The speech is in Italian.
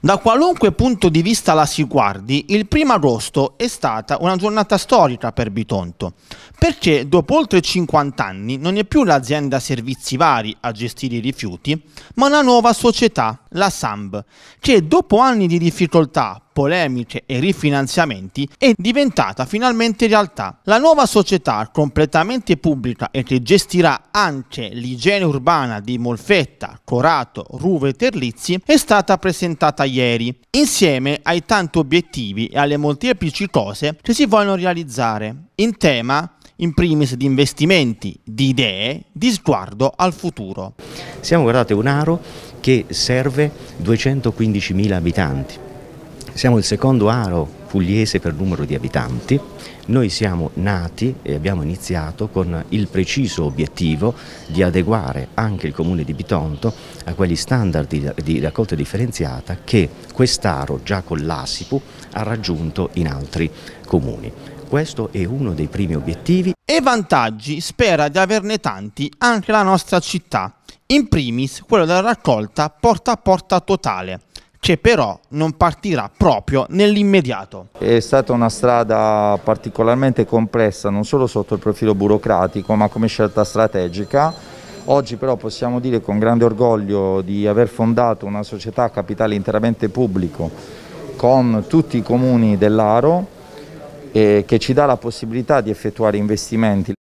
Da qualunque punto di vista la si guardi, il primo agosto è stata una giornata storica per Bitonto, perché dopo oltre 50 anni non è più l'azienda servizi vari a gestire i rifiuti, ma una nuova società, la SAMB, che dopo anni di difficoltà polemiche e rifinanziamenti, è diventata finalmente realtà. La nuova società, completamente pubblica e che gestirà anche l'igiene urbana di Molfetta, Corato, Ruve e Terlizzi, è stata presentata ieri, insieme ai tanti obiettivi e alle molteplici cose che si vogliono realizzare. In tema in primis di investimenti, di idee, di sguardo al futuro. Siamo guardate un aro che serve 215.000 abitanti. Siamo il secondo aro pugliese per numero di abitanti, noi siamo nati e abbiamo iniziato con il preciso obiettivo di adeguare anche il comune di Bitonto a quegli standard di, raccolta differenziata che quest'aro già con l'ASIPU ha raggiunto in altri comuni. Questo è uno dei primi obiettivi. E vantaggi spera di averne tanti anche la nostra città, in primis quello della raccolta porta a porta totale che però non partirà proprio nell'immediato. È stata una strada particolarmente complessa non solo sotto il profilo burocratico ma come scelta strategica. Oggi però possiamo dire con grande orgoglio di aver fondato una società a capitale interamente pubblico con tutti i comuni dell'Aro eh, che ci dà la possibilità di effettuare investimenti.